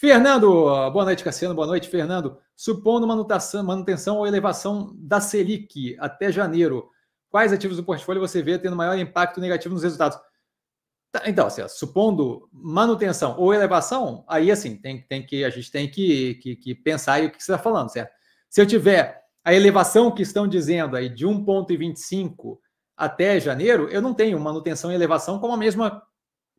Fernando, boa noite, Cassiano. Boa noite, Fernando. Supondo manutenção, manutenção ou elevação da Selic até janeiro, quais ativos do portfólio você vê tendo maior impacto negativo nos resultados? Tá, então, assim, supondo manutenção ou elevação, aí assim, tem, tem que, a gente tem que, que, que pensar aí o que você está falando, certo? Se eu tiver a elevação que estão dizendo aí de 1,25 até janeiro, eu não tenho manutenção e elevação como a mesma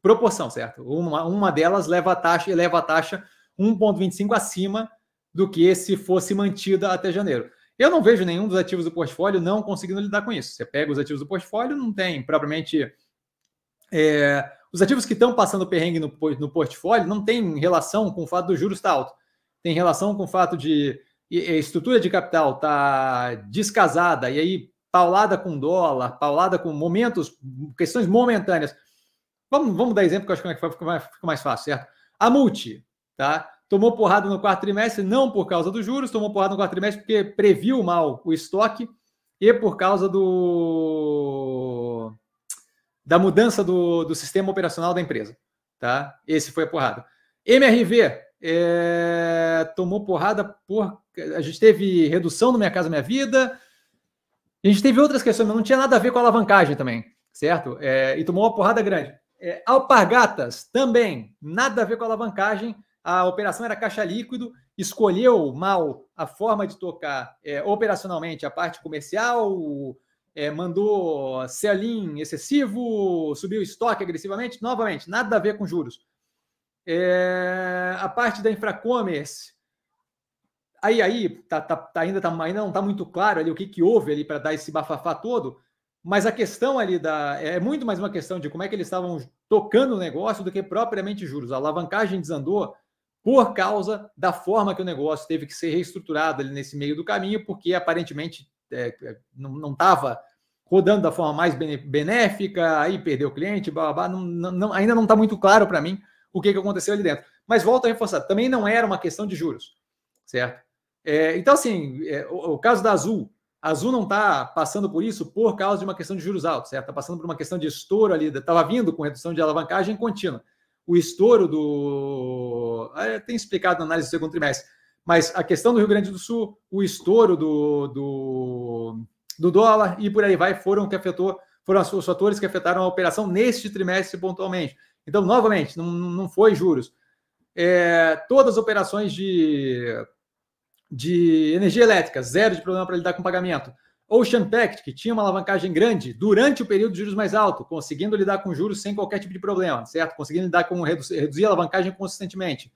proporção, certo? Uma, uma delas leva a taxa, eleva a taxa 1,25 acima do que se fosse mantida até janeiro. Eu não vejo nenhum dos ativos do portfólio não conseguindo lidar com isso. Você pega os ativos do portfólio, não tem propriamente. É, os ativos que estão passando perrengue no, no portfólio não tem relação com o fato do juros estar tá alto. Tem relação com o fato de a estrutura de capital tá descasada e aí paulada com dólar, paulada com momentos, questões momentâneas Vamos, vamos dar exemplo, que eu acho que fica mais, fica mais fácil, certo? A multi, tá? Tomou porrada no quarto trimestre, não por causa dos juros, tomou porrada no quarto trimestre porque previu mal o estoque e por causa do da mudança do, do sistema operacional da empresa. Tá? Esse foi a porrada. MRV é, tomou porrada por. A gente teve redução no Minha Casa Minha Vida. A gente teve outras questões, mas não tinha nada a ver com a alavancagem também, certo? É, e tomou uma porrada grande. É, Alpargatas também, nada a ver com alavancagem. A operação era caixa líquido, escolheu mal a forma de tocar é, operacionalmente a parte comercial, é, mandou sell-in excessivo, subiu o estoque agressivamente. Novamente, nada a ver com juros. É, a parte da Infracommerce, aí, aí tá, tá, tá ainda, tá, ainda não está muito claro ali o que, que houve ali para dar esse bafafá todo mas a questão ali da é, é muito mais uma questão de como é que eles estavam tocando o negócio do que propriamente juros. A alavancagem desandou por causa da forma que o negócio teve que ser reestruturado ali nesse meio do caminho, porque aparentemente é, é não estava rodando da forma mais benéfica, aí perdeu o cliente, blá, blá, blá não, não, ainda não está muito claro para mim o que, que aconteceu ali dentro. Mas volto a reforçar, também não era uma questão de juros, certo? É, então, assim, é, o, o caso da Azul, a Azul não está passando por isso por causa de uma questão de juros altos, certo? Está passando por uma questão de estouro ali, estava vindo com redução de alavancagem contínua. O estouro do. É, tem explicado na análise do segundo trimestre, mas a questão do Rio Grande do Sul, o estouro do, do, do dólar e por aí vai foram que afetou, foram os fatores que afetaram a operação neste trimestre pontualmente. Então, novamente, não, não foi juros. É, todas as operações de de energia elétrica, zero de problema para lidar com pagamento. Ocean Pact, que tinha uma alavancagem grande durante o período de juros mais alto, conseguindo lidar com juros sem qualquer tipo de problema, certo? Conseguindo lidar com reduzir a alavancagem consistentemente. O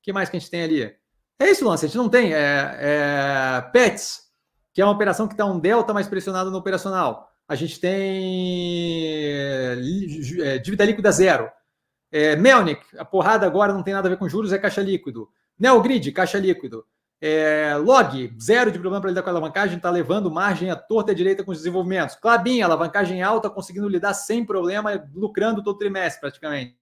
que mais que a gente tem ali? É isso, Lance. A gente não tem. É, é PETS, que é uma operação que está um delta mais pressionado no operacional. A gente tem é, dívida líquida zero. É, Melnick, a porrada agora não tem nada a ver com juros, é caixa líquido. Neogrid, caixa líquido. É, log, zero de problema para lidar com a alavancagem, está levando margem à torta e à direita com os desenvolvimentos. Clabin, alavancagem alta, conseguindo lidar sem problema, lucrando todo trimestre praticamente.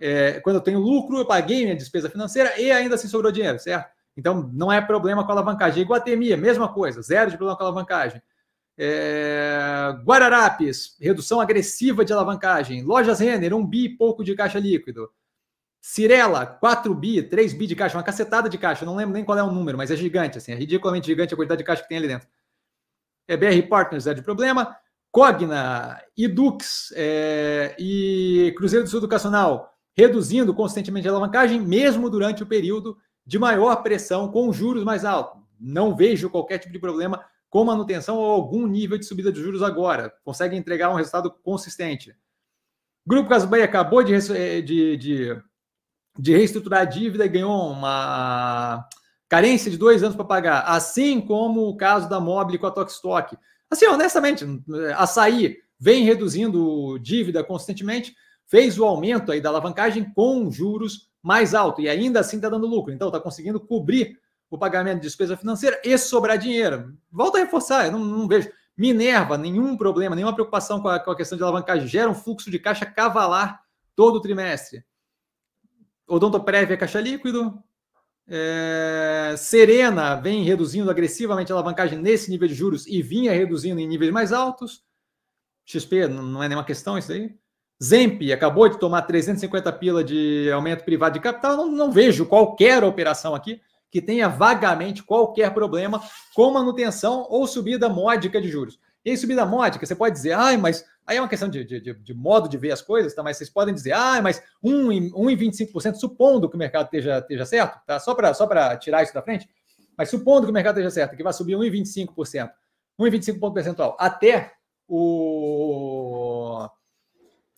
É, quando eu tenho lucro, eu paguei minha despesa financeira e ainda assim sobrou dinheiro, certo? Então, não é problema com a alavancagem. Iguatemi, mesma coisa, zero de problema com a alavancagem. É, Guararapes, redução agressiva de alavancagem. Lojas Renner, um bi pouco de caixa líquido. Cirela, 4 bi, 3 bi de caixa, uma cacetada de caixa, não lembro nem qual é o número, mas é gigante, assim, é ridiculamente gigante a quantidade de caixa que tem ali dentro. É BR Partners é de problema, Cogna, Edux é, e Cruzeiro do Sul Educacional reduzindo constantemente a alavancagem, mesmo durante o período de maior pressão, com juros mais altos. Não vejo qualquer tipo de problema com manutenção ou algum nível de subida de juros agora. Consegue entregar um resultado consistente. Grupo Casbay acabou de, eh, de, de de reestruturar a dívida e ganhou uma carência de dois anos para pagar, assim como o caso da Mobile com a Tokstok. Assim, honestamente, a eh, Açaí vem reduzindo dívida constantemente, fez o aumento aí da alavancagem com juros mais alto e ainda assim está dando lucro. Então, está conseguindo cobrir o pagamento de despesa financeira e sobrar dinheiro. Volta a reforçar, eu não, não vejo. Minerva, nenhum problema, nenhuma preocupação com a, com a questão de alavancagem. Gera um fluxo de caixa cavalar todo o trimestre. Odontoprev é caixa líquido. É, Serena vem reduzindo agressivamente a alavancagem nesse nível de juros e vinha reduzindo em níveis mais altos. XP não é nenhuma questão isso aí. Zemp acabou de tomar 350 pila de aumento privado de capital. Não, não vejo qualquer operação aqui que tenha vagamente qualquer problema com manutenção ou subida módica de juros. E aí, subida módica, você pode dizer, ai, mas aí é uma questão de, de, de, modo de ver as coisas, tá? Mas vocês podem dizer, ai, mas 1,25%, supondo que o mercado esteja, esteja certo, tá? Só para só tirar isso da frente, mas supondo que o mercado esteja certo, que vai subir 1,25%, 1,25 25%, ponto percentual, até o.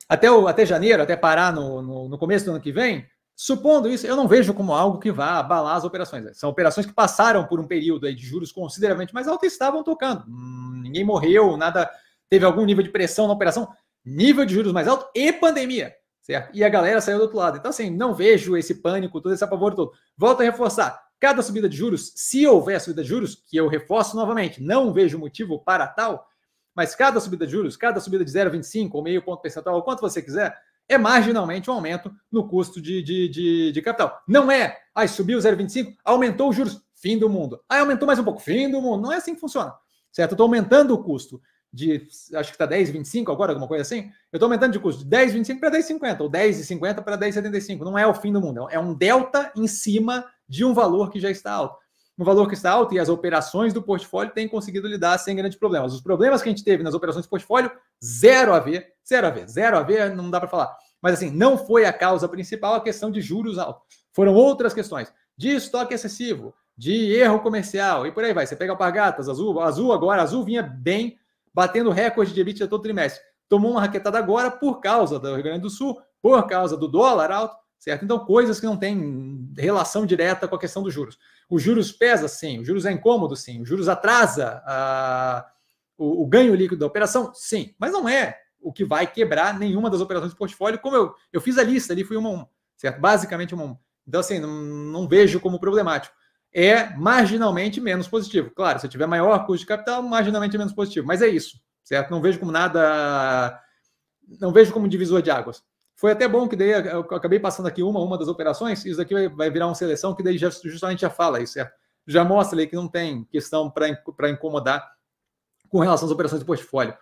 Até, o, até janeiro, até parar no, no, no começo do ano que vem, Supondo isso, eu não vejo como algo que vá abalar as operações. São operações que passaram por um período de juros consideravelmente mais alto e estavam tocando. Hum, ninguém morreu, nada teve algum nível de pressão na operação, nível de juros mais alto e pandemia, certo? E a galera saiu do outro lado. Então, assim, não vejo esse pânico, todo esse apavoro todo. Volto a reforçar: cada subida de juros, se houver subida de juros, que eu reforço novamente, não vejo motivo para tal, mas cada subida de juros, cada subida de 0,25 ou meio ponto percentual, ou quanto você quiser é marginalmente um aumento no custo de, de, de, de capital. Não é, ai, subiu 0,25, aumentou os juros, fim do mundo. Aí aumentou mais um pouco, fim do mundo. Não é assim que funciona, certo? Eu estou aumentando o custo de, acho que está 10,25 agora, alguma coisa assim. Eu estou aumentando de custo de 10,25 para 10,50, ou 10,50 para 10,75. Não é o fim do mundo, é um delta em cima de um valor que já está alto um valor que está alto e as operações do portfólio têm conseguido lidar sem grandes problemas. Os problemas que a gente teve nas operações do portfólio, zero a ver, zero a ver, zero a ver, não dá para falar. Mas assim, não foi a causa principal a questão de juros altos. Foram outras questões de estoque excessivo, de erro comercial e por aí vai. Você pega Alpargatas, Azul, Azul agora, Azul vinha bem, batendo recorde de EBITDA todo trimestre. Tomou uma raquetada agora por causa do Rio Grande do Sul, por causa do dólar alto, certo? Então, coisas que não têm relação direta com a questão dos juros. Os juros pesa, sim. Os juros é incômodo, sim. Os juros atrasa a, ah, o, o, ganho líquido da operação, sim. Mas não é o que vai quebrar nenhuma das operações de portfólio, como eu, eu fiz a lista ali, fui uma, uma certo? Basicamente uma, uma. Então, assim, não, não vejo como problemático. É marginalmente menos positivo. Claro, se tiver maior custo de capital, marginalmente menos positivo. Mas é isso, certo? Não vejo como nada. Não vejo como divisor de águas. Foi até bom que daí eu acabei passando aqui uma, uma das operações, isso aqui vai virar uma seleção que daí já, justamente já fala isso, certo? É, já mostra ali que não tem questão para incomodar com relação às operações de portfólio.